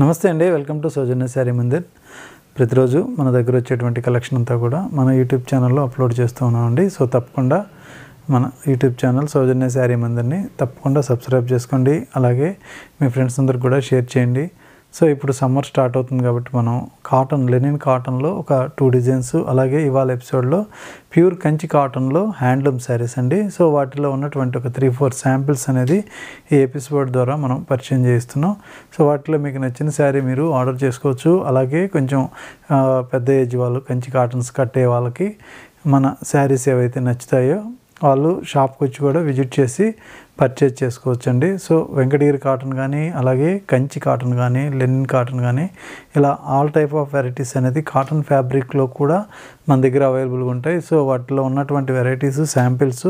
నమస్తే అండి welcome to Sowjanya Saree Mandir ప్రతిరోజు మన దగ్గర వచ్చేటువంటి కలెక్షన్ అంతా కూడా మన యూట్యూబ్ ఛానల్లో అప్లోడ్ చేస్తూ ఉన్నామండి సో తప్పకుండా మన యూట్యూబ్ ఛానల్ సౌజన్య శారీ మందిర్ని తప్పకుండా సబ్స్క్రైబ్ చేసుకోండి అలాగే మీ ఫ్రెండ్స్ అందరికి కూడా షేర్ చేయండి సో ఇప్పుడు సమ్మర్ స్టార్ట్ అవుతుంది కాబట్టి మనం కాటన్ లెనిన్ కాటన్లో ఒక టూ డిజైన్స్ అలాగే ఇవాళ ఎపిసోడ్లో ప్యూర్ కంచి కాటన్లో హ్యాండ్లూమ్ శారీస్ అండి సో వాటిలో ఉన్నటువంటి ఒక త్రీ ఫోర్ శాంపిల్స్ అనేది ఈ ఎపిసోడ్ ద్వారా మనం పరిచయం చేస్తున్నాం సో వాటిలో మీకు నచ్చిన శారీ మీరు ఆర్డర్ చేసుకోవచ్చు అలాగే కొంచెం పెద్ద ఏజ్ వాళ్ళు కంచి కాటన్స్ కట్టే వాళ్ళకి మన శారీస్ ఏవైతే నచ్చుతాయో వాళ్ళు షాప్కి వచ్చి కూడా విజిట్ చేసి పర్చేజ్ చేసుకోవచ్చండి సో వెంకటగిరి కాటన్ కానీ అలాగే కంచి కాటన్ కానీ లెనిన్ కాటన్ కానీ ఇలా ఆల్ టైప్ ఆఫ్ వెరైటీస్ అనేది కాటన్ ఫ్యాబ్రిక్లో కూడా మన దగ్గర అవైలబుల్గా ఉంటాయి సో వాటిలో ఉన్నటువంటి వెరైటీస్ శాంపిల్స్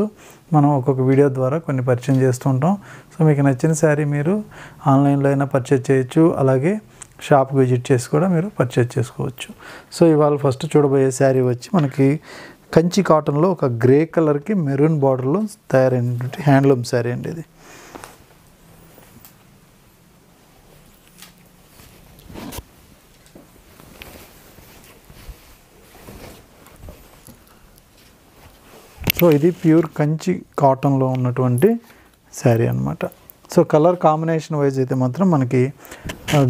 మనం ఒక్కొక్క వీడియో ద్వారా కొన్ని పరిచయం చేస్తూ ఉంటాం సో మీకు నచ్చిన శారీ మీరు ఆన్లైన్లో అయినా పర్చేజ్ చేయొచ్చు అలాగే షాప్కి విజిట్ చేసి కూడా మీరు పర్చేజ్ చేసుకోవచ్చు సో ఇవాళ ఫస్ట్ చూడబోయే శారీ వచ్చి మనకి కంచి కాటన్లో ఒక గ్రే కలర్కి మెరూన్ బార్డర్లో తయారైనటువంటి హ్యాండ్లూమ్ శారీ అండి ఇది సో ఇది ప్యూర్ కంచి కాటన్లో ఉన్నటువంటి శారీ అనమాట సో కలర్ కాంబినేషన్ వైజ్ అయితే మాత్రం మనకి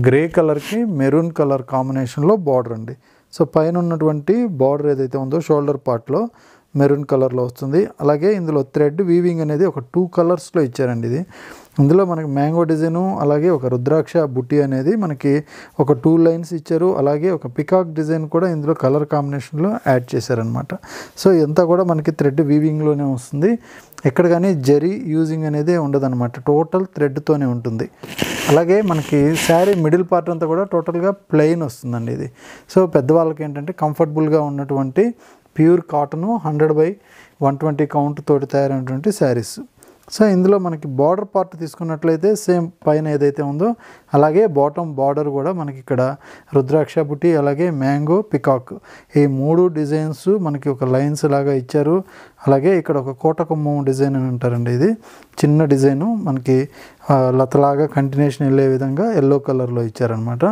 గ్రే కలర్కి మెరూన్ కలర్ కాంబినేషన్లో బార్డర్ అండి సో పైన ఉన్నటువంటి బార్డర్ ఏదైతే ఉందో షోల్డర్ పార్ట్లో మెరూన్ కలర్లో వస్తుంది అలాగే ఇందులో థ్రెడ్ వీవింగ్ అనేది ఒక టూ కలర్స్లో ఇచ్చారండి ఇది ఇందులో మనకి మ్యాంగో డిజైను అలాగే ఒక రుద్రాక్ష బుట్టి అనేది మనకి ఒక టూ లైన్స్ ఇచ్చారు అలాగే ఒక పికాక్ డిజైన్ కూడా ఇందులో కలర్ కాంబినేషన్లో యాడ్ చేశారనమాట సో ఇదంతా కూడా మనకి థ్రెడ్ వీవింగ్లోనే వస్తుంది ఎక్కడ కానీ జరీ యూజింగ్ అనేది ఉండదన్నమాట టోటల్ థ్రెడ్తోనే ఉంటుంది అలాగే మనకి శారీ మిడిల్ పార్ట్ అంతా కూడా టోటల్గా ప్లెయిన్ వస్తుందండి ఇది సో పెద్దవాళ్ళకి ఏంటంటే కంఫర్టబుల్గా ఉన్నటువంటి pure cotton hundred by one twenty count తోటి తయారైనటువంటి శారీస్ సో ఇందులో మనకి బార్డర్ పార్ట్ తీసుకున్నట్లయితే సేమ్ పైన ఏదైతే ఉందో అలాగే బాటమ్ బార్డర్ కూడా మనకి ఇక్కడ రుద్రాక్ష బుట్టి అలాగే మ్యాంగో పికాక్ ఈ మూడు డిజైన్స్ మనకి ఒక లైన్స్ లాగా ఇచ్చారు అలాగే ఇక్కడ ఒక కోటకొమ్మ డిజైన్ అని అంటారండి ఇది చిన్న డిజైను మనకి లతలాగా కంటిన్యూషన్ వెళ్ళే విధంగా ఎల్లో కలర్లో ఇచ్చారనమాట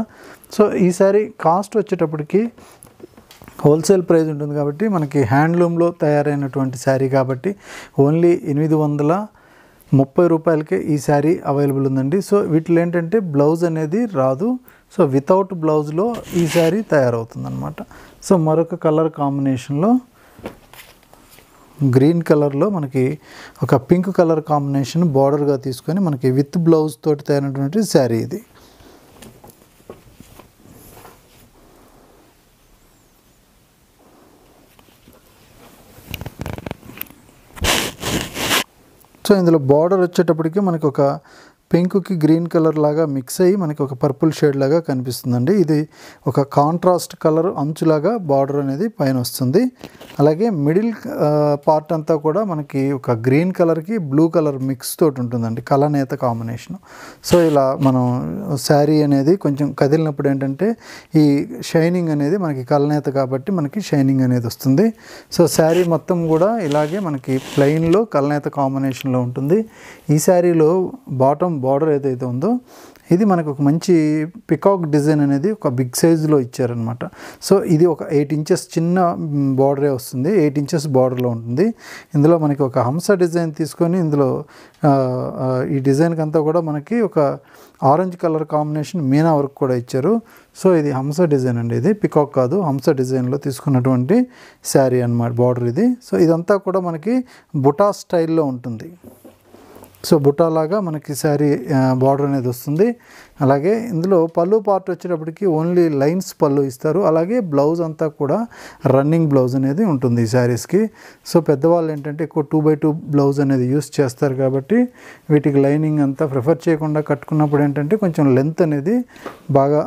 సో ఈ శారీ కాస్ట్ వచ్చేటప్పటికి హోల్సేల్ ప్రైస్ ఉంటుంది కాబట్టి మనకి హ్యాండ్లూమ్లో తయారైనటువంటి శారీ కాబట్టి ఓన్లీ ఎనిమిది వందల ముప్పై రూపాయలకే ఈ శారీ అవైలబుల్ ఉందండి సో వీటిలో ఏంటంటే బ్లౌజ్ అనేది రాదు సో వితౌట్ బ్లౌజ్లో ఈ శారీ తయారవుతుందన్నమాట సో మరొక కలర్ కాంబినేషన్లో గ్రీన్ కలర్లో మనకి ఒక పింక్ కలర్ కాంబినేషన్ బార్డర్గా తీసుకొని మనకి విత్ బ్లౌజ్ తోటి తయారైనటువంటి శారీ ఇది సో ఇందులో బార్డర్ వచ్చేటప్పటికి మనకు ఒక పింక్కి గ్రీన్ కలర్ లాగా మిక్స్ అయ్యి మనకి ఒక పర్పుల్ షేడ్ లాగా కనిపిస్తుందండి ఇది ఒక కాంట్రాస్ట్ కలర్ అంచులాగా బార్డర్ అనేది పైన వస్తుంది అలాగే మిడిల్ పార్ట్ అంతా కూడా మనకి ఒక గ్రీన్ కలర్కి బ్లూ కలర్ మిక్స్ తోటి ఉంటుందండి కలనేత కాంబినేషన్ సో ఇలా మనం శారీ అనేది కొంచెం కదిలినప్పుడు ఏంటంటే ఈ షైనింగ్ అనేది మనకి కలనేత కాబట్టి మనకి షైనింగ్ అనేది వస్తుంది సో శారీ మొత్తం కూడా ఇలాగే మనకి ప్లెయిన్లో కలనేత కాంబినేషన్లో ఉంటుంది ఈ శారీలో బాటమ్ బార్డర్ ఏదైతే ఉందో ఇది మనకు ఒక మంచి పికాక్ డిజైన్ అనేది ఒక బిగ్ సైజులో ఇచ్చారనమాట సో ఇది ఒక ఎయిట్ ఇంచెస్ చిన్న బార్డరే వస్తుంది ఎయిట్ ఇంచెస్ బార్డర్లో ఉంటుంది ఇందులో మనకి ఒక హంస డిజైన్ తీసుకొని ఇందులో ఈ డిజైన్కి అంతా కూడా మనకి ఒక orange colour combination meena work కూడా ఇచ్చారు సో ఇది హంస డిజైన్ అండి ఇది పికాక్ కాదు హంస డిజైన్లో తీసుకున్నటువంటి శారీ అనమాట బార్డర్ ఇది సో ఇదంతా కూడా మనకి బుటా స్టైల్లో ఉంటుంది సో బుట్టాలాగా మనకి శారీ బార్డర్ అనేది వస్తుంది అలాగే ఇందులో పళ్ళు పార్ట్ వచ్చేటప్పటికి ఓన్లీ లైన్స్ పళ్ళు ఇస్తారు అలాగే బ్లౌజ్ అంతా కూడా రన్నింగ్ బ్లౌజ్ అనేది ఉంటుంది ఈ శారీస్కి సో పెద్దవాళ్ళు ఏంటంటే ఎక్కువ టూ బై టూ బ్లౌజ్ అనేది యూస్ చేస్తారు కాబట్టి వీటికి లైనింగ్ అంతా ప్రిఫర్ చేయకుండా కట్టుకున్నప్పుడు ఏంటంటే కొంచెం లెంత్ అనేది బాగా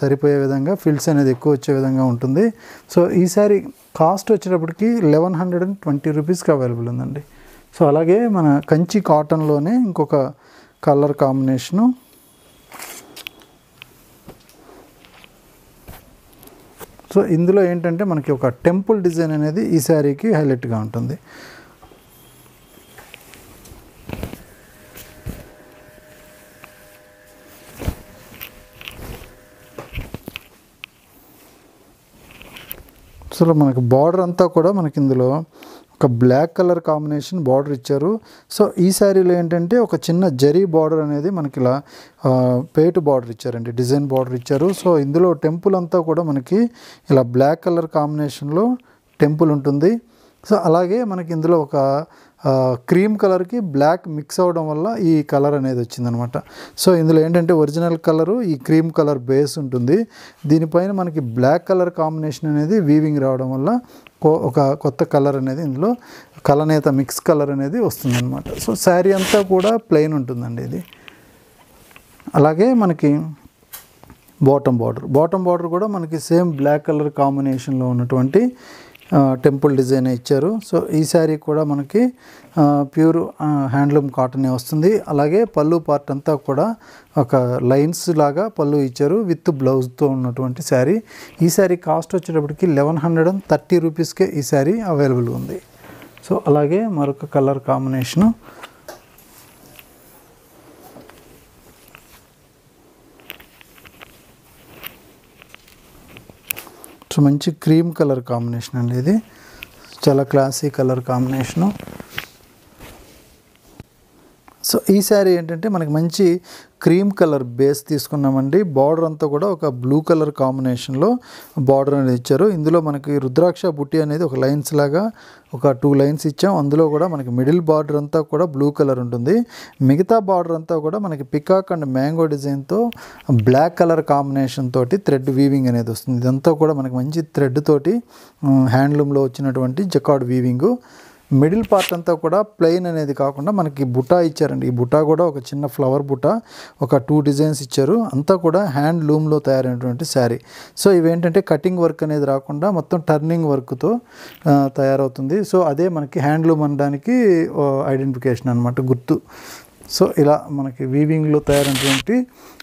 సరిపోయే విధంగా ఫిల్స్ అనేది ఎక్కువ వచ్చే విధంగా ఉంటుంది సో ఈ శారీ కాస్ట్ వచ్చేటప్పటికి లెవెన్ హండ్రెడ్ అండ్ ట్వంటీ రూపీస్కి అవైలబుల్ ఉందండి సో అలాగే మన కంచి కాటన్లోనే ఇంకొక కలర్ కాంబినేషను సో ఇందులో ఏంటంటే మనకి ఒక టెంపుల్ డిజైన్ అనేది ఈ శారీకి హైలైట్గా ఉంటుంది సో మనకు బార్డర్ అంతా కూడా మనకి ఇందులో ఒక బ్లాక్ కలర్ కాంబినేషన్ బార్డర్ ఇచ్చారు సో ఈ శారీలో ఏంటంటే ఒక చిన్న జరీ బార్డర్ అనేది మనకి ఇలా పేటు బార్డర్ ఇచ్చారండి డిజైన్ బార్డర్ ఇచ్చారు సో ఇందులో టెంపుల్ అంతా కూడా మనకి ఇలా బ్లాక్ కలర్ కాంబినేషన్లో టెంపుల్ ఉంటుంది సో అలాగే మనకి ఇందులో ఒక క్రీమ్ కలర్కి బ్లాక్ మిక్స్ అవ్వడం వల్ల ఈ కలర్ అనేది వచ్చిందనమాట సో ఇందులో ఏంటంటే ఒరిజినల్ కలరు ఈ క్రీమ్ కలర్ బేస్ ఉంటుంది దీనిపైన మనకి బ్లాక్ కలర్ కాంబినేషన్ అనేది వీవింగ్ రావడం వల్ల ఒక కొత్త కలర్ అనేది ఇందులో కలనేత మిక్స్ కలర్ అనేది వస్తుందన్నమాట సో శారీ అంతా కూడా ప్లెయిన్ ఉంటుందండి ఇది అలాగే మనకి బాటమ్ బార్డర్ బాటమ్ బార్డర్ కూడా మనకి సేమ్ బ్లాక్ కలర్ కాంబినేషన్లో ఉన్నటువంటి టెంపుల్ డిజైన్ ఇచ్చారు సో ఈ శారీ కూడా మనకి ప్యూర్ హ్యాండ్లూమ్ కాటన్ వస్తుంది అలాగే పళ్ళు పార్ట్ అంతా కూడా ఒక లైన్స్ లాగా పళ్ళు ఇచ్చారు విత్ బ్లౌజ్తో ఉన్నటువంటి శారీ ఈ శారీ కాస్ట్ వచ్చేటప్పటికి లెవెన్ హండ్రెడ్ అండ్ థర్టీ రూపీస్కే ఈ శారీ అవైలబుల్ ఉంది సో అలాగే మరొక కలర్ కాంబినేషను మంచి క్రీమ్ కలర్ కాంబినేషన్ అండి ఇది చాలా క్లాసీ కలర్ కాంబినేషను సో ఈ శారీ ఏంటంటే మనకి మంచి క్రీమ్ కలర్ బేస్ తీసుకున్నామండి బార్డర్ అంతా కూడా ఒక బ్లూ కలర్ కాంబినేషన్లో బార్డర్ అనేది ఇచ్చారు ఇందులో మనకి రుద్రాక్ష బుట్టి అనేది ఒక లైన్స్ లాగా ఒక టూ లైన్స్ ఇచ్చాం అందులో కూడా మనకి మిడిల్ బార్డర్ అంతా కూడా బ్లూ కలర్ ఉంటుంది మిగతా బార్డర్ అంతా కూడా మనకి పికాక్ అండ్ మ్యాంగో డిజైన్తో బ్లాక్ కలర్ కాంబినేషన్ తోటి థ్రెడ్ వీవింగ్ అనేది వస్తుంది ఇదంతా కూడా మనకి మంచి థ్రెడ్ తోటి హ్యాండ్లూమ్లో వచ్చినటువంటి జకాడ్ వీవింగు మిడిల్ పార్ట్ అంతా కూడా ప్లెయిన్ అనేది కాకుండా మనకి బుటా ఇచ్చారండి ఈ బుటా కూడా ఒక చిన్న ఫ్లవర్ బుటా ఒక టూ డిజైన్స్ ఇచ్చారు అంతా కూడా హ్యాండ్ లూమ్లో తయారైనటువంటి శారీ సో ఇవేంటంటే కటింగ్ వర్క్ అనేది రాకుండా మొత్తం టర్నింగ్ వర్క్తో తయారవుతుంది సో అదే మనకి హ్యాండ్ లూమ్ అనడానికి ఐడెంటిఫికేషన్ అనమాట గుర్తు సో ఇలా మనకి వీవింగ్లో తయారైనటువంటి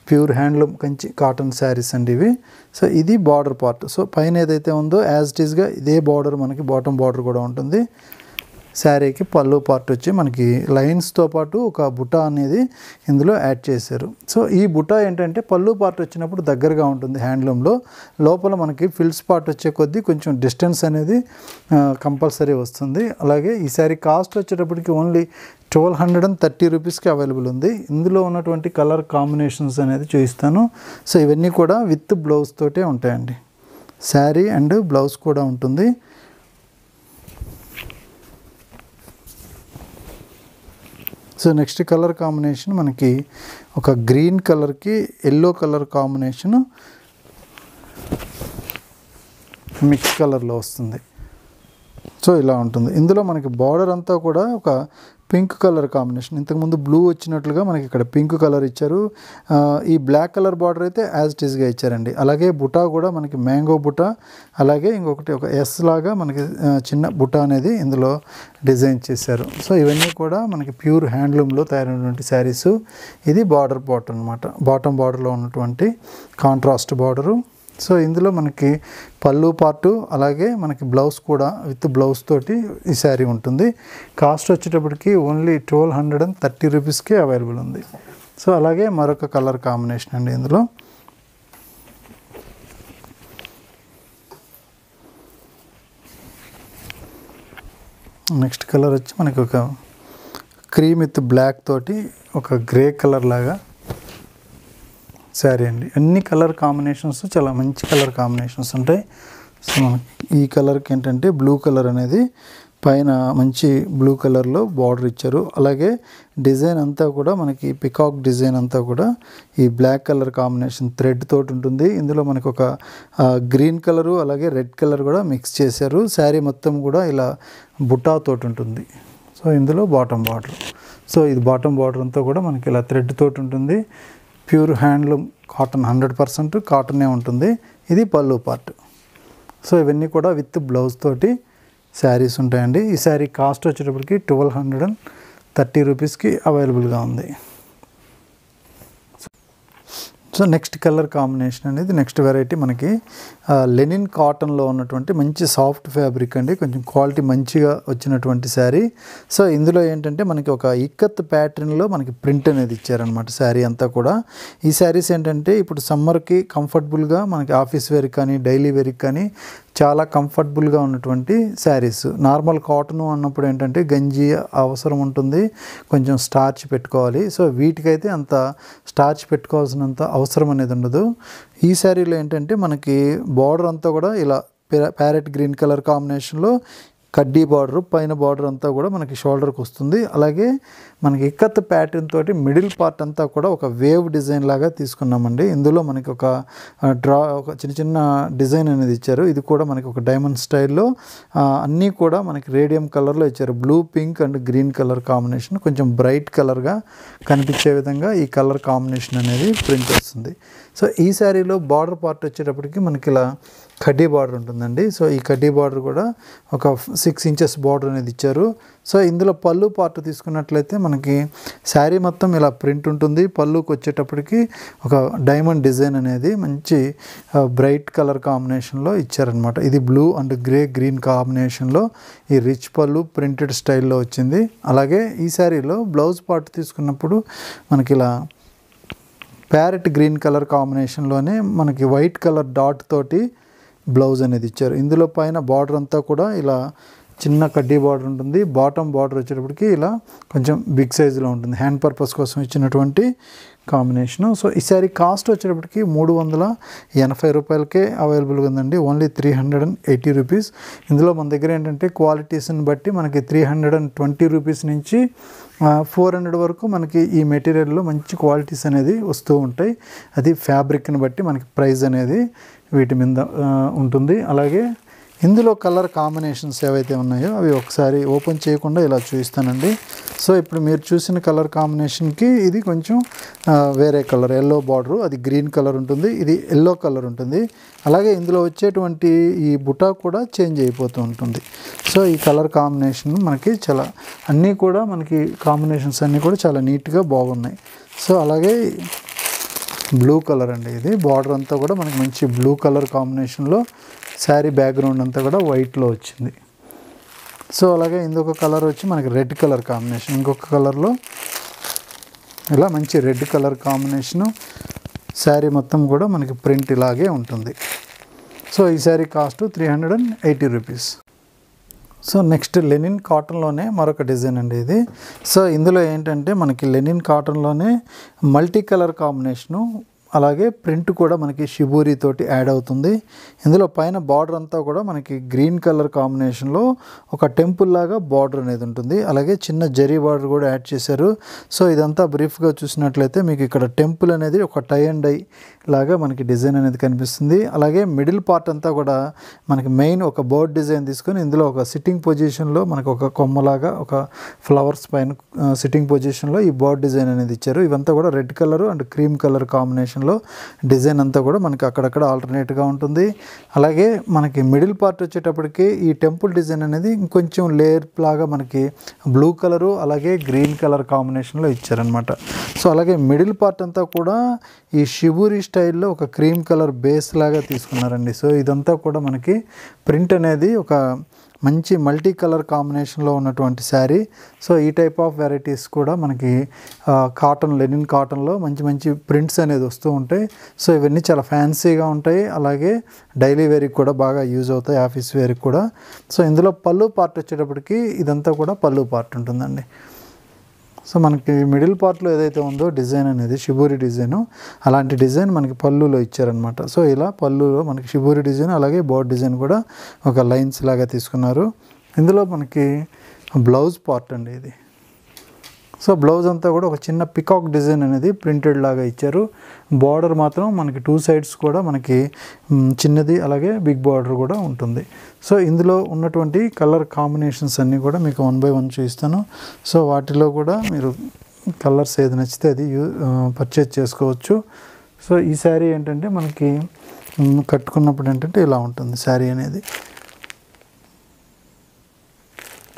pure handloom Kanchi cotton saris అండి ఇవి సో ఇది బార్డర్ పార్ట్ సో పైన ఏదైతే ఉందో యాజ్ ఇట్ ఈస్గా ఇదే బార్డర్ మనకి బాటమ్ బార్డర్ కూడా ఉంటుంది శారీకి పళ్ళు పార్ట్ వచ్చి మనకి లైన్స్తో పాటు ఒక బుటా అనేది ఇందులో యాడ్ చేశారు సో ఈ బుటా ఏంటంటే పళ్ళు పార్ట్ వచ్చినప్పుడు దగ్గరగా ఉంటుంది హ్యాండ్లూమ్లో లోపల మనకి ఫిల్స్ పార్ట్ వచ్చే కొద్దీ కొంచెం డిస్టెన్స్ అనేది కంపల్సరీ వస్తుంది అలాగే ఈ శారీ కాస్ట్ వచ్చేటప్పటికి only twelve hundred and thirty రూపీస్కి అవైలబుల్ ఉంది ఇందులో ఉన్నటువంటి కలర్ కాంబినేషన్స్ అనేది చూపిస్తాను సో ఇవన్నీ కూడా విత్ బ్లౌజ్ తోటే ఉంటాయండి శారీ అండ్ బ్లౌజ్ కూడా ఉంటుంది సో నెక్స్ట్ కలర్ కాంబినేషన్ మనకి ఒక గ్రీన్ కలర్కి ఎల్లో కలర్ కాంబినేషన్ మిక్స్ కలర్లో వస్తుంది సో ఇలా ఉంటుంది ఇందులో మనకి బార్డర్ అంతా కూడా ఒక పింక్ కలర్ కాంబినేషన్ ఇంతకుముందు బ్లూ వచ్చినట్లుగా మనకి ఇక్కడ పింక్ కలర్ ఇచ్చారు ఈ బ్లాక్ కలర్ బార్డర్ అయితే యాజ్ ఇట్ ఈస్గా ఇచ్చారండి అలాగే బుటా కూడా మనకి మ్యాంగో బుటా అలాగే ఇంకొకటి ఒక ఎస్ లాగా మనకి చిన్న బుటా అనేది ఇందులో డిజైన్ చేశారు సో ఇవన్నీ కూడా మనకి ప్యూర్ హ్యాండ్లూమ్లో తయారైనటువంటి శారీస్ ఇది బార్డర్ బాటం అనమాట బాటమ్ బార్డర్లో ఉన్నటువంటి కాంట్రాస్ట్ బార్డరు సో ఇందులో మనకి పళ్ళు పార్టు అలాగే మనకి బ్లౌజ్ కూడా విత్ బ్లౌజ్ తోటి ఈ శారీ ఉంటుంది కాస్ట్ వచ్చేటప్పటికి only twelve hundred and thirty రూపీస్కి అవైలబుల్ ఉంది సో అలాగే మరొక కలర్ కాంబినేషన్ అండి ఇందులో నెక్స్ట్ కలర్ వచ్చి మనకి ఒక క్రీమ్ విత్ బ్లాక్ తోటి ఒక గ్రే కలర్ లాగా శారీ అండి అన్ని కలర్ కాంబినేషన్స్ చాలా మంచి కలర్ కాంబినేషన్స్ ఉంటాయి సో ఈ కలర్కి ఏంటంటే బ్లూ కలర్ అనేది పైన మంచి బ్లూ కలర్లో బార్డర్ ఇచ్చారు అలాగే డిజైన్ అంతా కూడా మనకి పికాక్ డిజైన్ అంతా కూడా ఈ బ్లాక్ కలర్ కాంబినేషన్ థ్రెడ్ తోటి ఉంటుంది ఇందులో మనకు ఒక గ్రీన్ కలరు అలాగే రెడ్ కలర్ కూడా మిక్స్ చేశారు శారీ మొత్తం కూడా ఇలా బుటాతోటి ఉంటుంది సో ఇందులో బాటమ్ బార్డర్ సో ఇది బాటమ్ బార్డర్ అంతా కూడా మనకి ఇలా థ్రెడ్ తోటి ఉంటుంది pure handloom cotton hundred percent కాటనే ఉంటుంది ఇది పళ్ళు పార్ట్ సో ఇవన్నీ కూడా విత్ బ్లౌజ్ తోటి శారీస్ ఉంటాయండి ఈ శారీ కాస్ట్ వచ్చేటప్పటికి ట్వెల్వ్ హండ్రెడ్ అండ్ థర్టీ రూపీస్కి అవైలబుల్గా ఉంది సో నెక్స్ట్ కలర్ కాంబినేషన్ అనేది నెక్స్ట్ వెరైటీ మనకి లెనిన్ కాటన్లో ఉన్నటువంటి మంచి సాఫ్ట్ ఫ్యాబ్రిక్ అండి కొంచెం క్వాలిటీ మంచిగా వచ్చినటువంటి శారీ సో ఇందులో ఏంటంటే మనకి ఒక ఇక్కత్ ప్యాటర్న్లో మనకి ప్రింట్ అనేది ఇచ్చారనమాట శారీ అంతా కూడా ఈ శారీస్ ఏంటంటే ఇప్పుడు సమ్మర్కి కంఫర్టబుల్గా మనకి ఆఫీస్ వేర్కి కానీ డైలీ వేర్కి కానీ చాలా కంఫర్టబుల్గా ఉన్నటువంటి శారీస్ నార్మల్ కాటన్ అన్నప్పుడు ఏంటంటే గంజి అవసరం ఉంటుంది కొంచెం స్టార్చ్ పెట్టుకోవాలి సో వీటికైతే అంత స్టార్చ్ పెట్టుకోవాల్సినంత అవసరం అనేది ఉండదు ఈ శారీలో ఏంటంటే మనకి బార్డర్ అంతా కూడా ఇలా ప్యారెట్ గ్రీన్ కలర్ కాంబినేషన్లో కడ్డీ బార్డర్ పైన బార్డర్ అంతా కూడా మనకి షోల్డర్కి వస్తుంది అలాగే మనకి ఇక్కత్ ప్యాటర్న్ తోటి మిడిల్ పార్ట్ అంతా కూడా ఒక వేవ్ డిజైన్ లాగా తీసుకున్నామండి ఇందులో మనకి ఒక డ్రా ఒక చిన్న చిన్న డిజైన్ అనేది ఇచ్చారు ఇది కూడా మనకి ఒక డైమండ్ స్టైల్లో అన్నీ కూడా మనకి రేడియం కలర్లో ఇచ్చారు blue pink and green colour combination కొంచెం బ్రైట్ కలర్గా కనిపించే విధంగా ఈ కలర్ కాంబినేషన్ అనేది ప్రింట్ వస్తుంది సో ఈ శారీలో బార్డర్ పార్ట్ వచ్చేటప్పటికి మనకి ఇలా కడ్డీ బార్డర్ ఉంటుందండి సో ఈ కడ్డీ బార్డర్ కూడా ఒక సిక్స్ ఇంచెస్ బార్డర్ అనేది ఇచ్చారు సో ఇందులో పళ్ళు పార్ట్ తీసుకున్నట్లయితే మనకి శారీ మొత్తం ఇలా ప్రింట్ ఉంటుంది పళ్ళుకి వచ్చేటప్పటికి ఒక డైమండ్ డిజైన్ అనేది మంచి బ్రైట్ కలర్ కాంబినేషన్లో ఇచ్చారనమాట ఇది బ్లూ అండ్ గ్రే గ్రీన్ కాంబినేషన్లో ఈ రిచ్ పళ్ళు ప్రింటెడ్ స్టైల్లో వచ్చింది అలాగే ఈ శారీలో బ్లౌజ్ పార్ట్ తీసుకున్నప్పుడు మనకి ఇలా ప్యారెట్ గ్రీన్ కలర్ కాంబినేషన్లోనే మనకి వైట్ కలర్ డాట్ తోటి బ్లౌజ్ అనేది ఇచ్చారు ఇందులో పైన బార్డర్ అంతా కూడా ఇలా చిన్న కడ్డీ బార్డర్ ఉంటుంది బాటమ్ బార్డర్ వచ్చేటప్పటికి ఇలా కొంచెం బిగ్ సైజులో ఉంటుంది హ్యాండ్ పర్పస్ కోసం ఇచ్చినటువంటి కాంబినేషను సో ఈ శారీ కాస్ట్ వచ్చేటప్పటికి మూడు వందల ఎనభై రూపాయలకే అవైలబుల్గా ఉందండి only three hundred and eighty rupees ఇందులో మన దగ్గర ఏంటంటే క్వాలిటీస్ని బట్టి మనకి three hundred and twenty rupees నుంచి ఫోర్ హండ్రెడ్ వరకు మనకి ఈ మెటీరియల్లో మంచి క్వాలిటీస్ అనేది వస్తూ ఉంటాయి అది ఫ్యాబ్రిక్ని బట్టి మనకి ప్రైస్ అనేది వీటి మీద ఉంటుంది అలాగే ఇందులో కలర్ కాంబినేషన్స్ ఏవైతే ఉన్నాయో అవి ఒకసారి ఓపెన్ చేయకుండా ఇలా చూపిస్తానండి సో ఇప్పుడు మీరు చూసిన కలర్ కాంబినేషన్కి ఇది కొంచెం వేరే కలర్ ఎల్లో బార్డరు అది గ్రీన్ కలర్ ఉంటుంది ఇది ఎల్లో కలర్ ఉంటుంది అలాగే ఇందులో వచ్చేటువంటి ఈ బుటా కూడా చేంజ్ అయిపోతూ ఉంటుంది సో ఈ కలర్ కాంబినేషన్ మనకి చాలా అన్నీ కూడా మనకి కాంబినేషన్స్ అన్నీ కూడా చాలా నీట్గా బాగున్నాయి సో అలాగే బ్లూ కలర్ అండి ఇది బార్డర్ అంతా కూడా మనకి మంచి బ్లూ కలర్ కాంబినేషన్లో శారీ బ్యాక్గ్రౌండ్ అంతా కూడా వైట్లో వచ్చింది సో అలాగే ఇంకొక కలర్ వచ్చి మనకి రెడ్ కలర్ కాంబినేషన్ ఇంకొక కలర్లో ఇలా మంచి రెడ్ కలర్ కాంబినేషను శారీ మొత్తం కూడా మనకి ప్రింట్ ఇలాగే ఉంటుంది సో ఈ sari cost three hundred and eighty rupees so next linen కాటన్లోనే మరొక డిజైన్ అండి ఇది సో ఇందులో ఏంటంటే మనకి లెనిన్ కాటన్లోనే మల్టీ కలర్ కాంబినేషను అలాగే ప్రింట్ కూడా మనకి షిబూరి తోటి యాడ్ అవుతుంది ఇందులో పైన బార్డర్ అంతా కూడా మనకి గ్రీన్ కలర్ కాంబినేషన్లో ఒక టెంపుల్ లాగా బార్డర్ అనేది ఉంటుంది అలాగే చిన్న జరీ బార్డర్ కూడా యాడ్ చేశారు సో ఇదంతా బ్రీఫ్గా చూసినట్లయితే మీకు ఇక్కడ టెంపుల్ అనేది ఒక టై అండ్ డై లాగా మనకి డిజైన్ అనేది కనిపిస్తుంది అలాగే మిడిల్ పార్ట్ అంతా కూడా మనకి మెయిన్ ఒక బోర్డ్ డిజైన్ తీసుకొని ఇందులో ఒక సిట్టింగ్ పొజిషన్లో మనకు ఒక కొమ్మలాగా ఒక ఫ్లవర్స్ పైన సిట్టింగ్ పొజిషన్లో ఈ బోర్డ్ డిజైన్ అనేది ఇచ్చారు ఇవంతా కూడా red colour and cream colour కాంబినేషన్లో విషయంలో డిజైన్ అంతా కూడా మనకి అక్కడక్కడ ఆల్టర్నేట్గా ఉంటుంది అలాగే మనకి మిడిల్ పార్ట్ వచ్చేటప్పటికి ఈ టెంపుల్ డిజైన్ అనేది ఇంకొంచెం లేయర్ లాగా మనకి బ్లూ కలరు అలాగే గ్రీన్ కలర్ కాంబినేషన్లో ఇచ్చారనమాట సో అలాగే మిడిల్ పార్ట్ అంతా కూడా ఈ షిబూరి స్టైల్లో ఒక క్రీమ్ కలర్ బేస్ లాగా తీసుకున్నారండి సో ఇదంతా కూడా మనకి ప్రింట్ అనేది ఒక మంచి మల్టీ కలర్ కాంబినేషన్లో ఉన్నటువంటి శారీ సో ఈ టైప్ ఆఫ్ వెరైటీస్ కూడా మనకి కాటన్ లెనిన్ కాటన్లో మంచి మంచి ప్రింట్స్ అనేది వస్తూ ఉంటాయి సో ఇవన్నీ చాలా ఫ్యాన్సీగా ఉంటాయి అలాగే డైలీ వేర్కి కూడా బాగా యూజ్ అవుతాయి ఆఫీస్ వేర్కి కూడా సో ఇందులో పళ్ళు పార్ట్ వచ్చేటప్పటికి ఇదంతా కూడా పళ్ళు పార్ట్ ఉంటుందండి సో మనకి మిడిల్ పార్ట్లో ఏదైతే ఉందో డిజైన్ అనేది షిబూరి డిజైన్ అలాంటి డిజైన్ మనకి పళ్ళులో ఇచ్చారనమాట సో ఇలా పళ్ళులో మనకి షిబూరి డిజైన్ అలాగే బోర్డ్ డిజైన్ కూడా ఒక లైన్స్ లాగా తీసుకున్నారు ఇందులో మనకి బ్లౌజ్ పార్ట్ అండి ఇది సో బ్లౌజ్ అంతా కూడా ఒక చిన్న పికాక్ డిజైన్ అనేది ప్రింటెడ్ లాగా ఇచ్చారు బార్డర్ మాత్రం మనకి టూ సైడ్స్ కూడా మనకి చిన్నది అలాగే బిగ్ బార్డర్ కూడా ఉంటుంది సో ఇందులో ఉన్నటువంటి కలర్ కాంబినేషన్స్ అన్నీ కూడా మీకు వన్ బై వన్ చూపిస్తాను సో వాటిలో కూడా మీరు కలర్స్ ఏది నచ్చితే అది పర్చేజ్ చేసుకోవచ్చు సో ఈ శారీ ఏంటంటే మనకి కట్టుకున్నప్పుడు ఏంటంటే ఇలా ఉంటుంది శారీ అనేది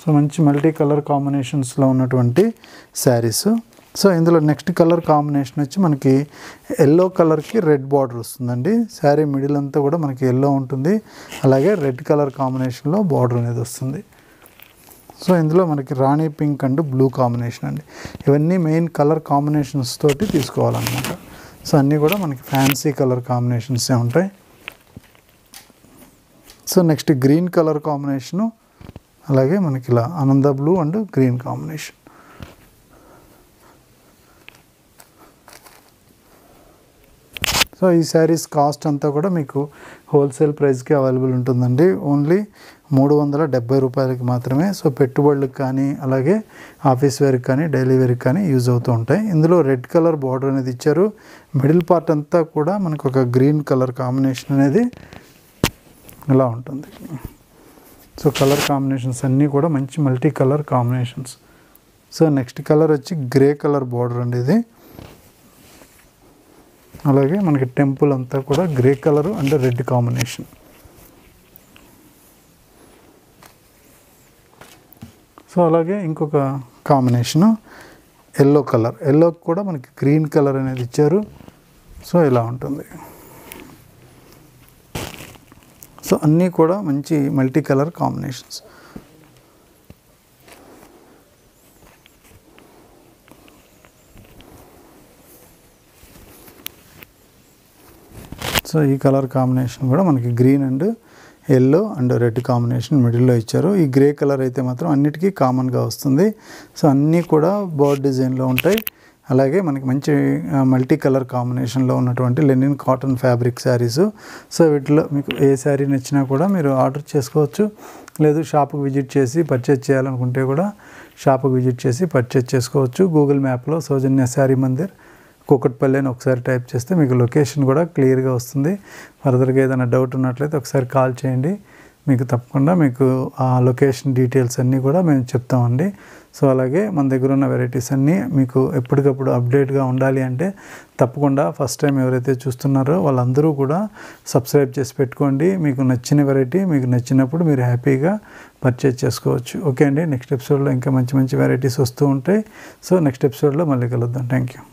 సో మంచి మల్టీ కలర్ కాంబినేషన్స్లో ఉన్నటువంటి శారీస్ సో ఇందులో నెక్స్ట్ కలర్ కాంబినేషన్ వచ్చి మనకి ఎల్లో కలర్కి రెడ్ బార్డర్ వస్తుందండి శారీ మిడిల్ అంతా కూడా మనకి ఎల్లో ఉంటుంది అలాగే రెడ్ కలర్ కాంబినేషన్లో బార్డర్ అనేది వస్తుంది సో ఇందులో మనకి rani pink and blue combination అండి ఇవన్నీ మెయిన్ కలర్ కాంబినేషన్స్ తోటి తీసుకోవాలన్నమాట సో అన్నీ కూడా మనకి ఫ్యాన్సీ కలర్ కాంబినేషన్సే ఉంటాయి so next green colour combination అలాగే మనకి ఇలా ఆనంద blue and green combination so ఈ శారీస్ కాస్ట్ అంతా కూడా మీకు హోల్సేల్ ప్రైస్కి అవైలబుల్ ఉంటుందండి ఓన్లీ మూడు వందల డెబ్బై రూపాయలకి మాత్రమే సో పెట్టుబడులకు కానీ అలాగే ఆఫీస్ వేర్కి కానీ డైలీ వేర్కి కానీ యూజ్ అవుతూ ఉంటాయి ఇందులో రెడ్ కలర్ బార్డర్ అనేది ఇచ్చారు మిడిల్ పార్ట్ అంతా కూడా మనకు ఒక గ్రీన్ కలర్ కాంబినేషన్ అనేది ఇలా ఉంటుంది సో కలర్ కాంబినేషన్స్ అన్నీ కూడా మంచి multi colour combinations so next colour వచ్చి గ్రే కలర్ బార్డర్ అండి ఇది అలాగే మనకి టెంపుల్ అంతా కూడా grey colour and red combination so అలాగే ఇంకొక కాంబినేషను ఎల్లో కలర్ ఎల్లో కూడా మనకి గ్రీన్ కలర్ అనేది ఇచ్చారు సో ఇలా ఉంటుంది సో అన్నీ కూడా మంచి మల్టీ కలర్ కాంబినేషన్స్ సో ఈ కలర్ కాంబినేషన్ కూడా మనకి green and yellow and red combination మిడిల్లో ఇచ్చారు ఈ గ్రే కలర్ అయితే మాత్రం అన్నిటికీ కామన్గా వస్తుంది సో అన్నీ కూడా బర్డ్ డిజైన్లో ఉంటాయి అలాగే మనకి మంచి మల్టీ కలర్ కాంబినేషన్లో ఉన్నటువంటి linen cotton fabric saris so వీటిలో మీకు ఏ శారీ నచ్చినా కూడా మీరు ఆర్డర్ చేసుకోవచ్చు లేదు షాప్కి విజిట్ చేసి పర్చేజ్ చేయాలనుకుంటే కూడా షాప్కి విజిట్ చేసి పర్చేజ్ చేసుకోవచ్చు గూగుల్ మ్యాప్లో సౌజన్య శారీ మందిర్ కూకట్పల్లి అని ఒకసారి టైప్ చేస్తే మీకు లొకేషన్ కూడా క్లియర్గా వస్తుంది ఫర్దర్గా ఏదైనా డౌట్ ఉన్నట్లయితే ఒకసారి కాల్ చేయండి మీకు తప్పకుండా మీకు ఆ లొకేషన్ డీటెయిల్స్ అన్నీ కూడా మేము చెప్తామండి సో అలాగే మన దగ్గర ఉన్న వెరైటీస్ అన్నీ మీకు ఎప్పటికప్పుడు అప్డేట్గా ఉండాలి అంటే తప్పకుండా ఫస్ట్ టైం ఎవరైతే చూస్తున్నారో వాళ్ళందరూ కూడా సబ్స్క్రైబ్ చేసి పెట్టుకోండి మీకు నచ్చిన వెరైటీ మీకు నచ్చినప్పుడు మీరు హ్యాపీగా పర్చేజ్ చేసుకోవచ్చు ఓకే అండి నెక్స్ట్ ఎపిసోడ్లో ఇంకా మంచి మంచి వెరైటీస్ వస్తూ ఉంటాయి సో నెక్స్ట్ ఎపిసోడ్లో మళ్ళీ కలుద్దాం థ్యాంక్ యూ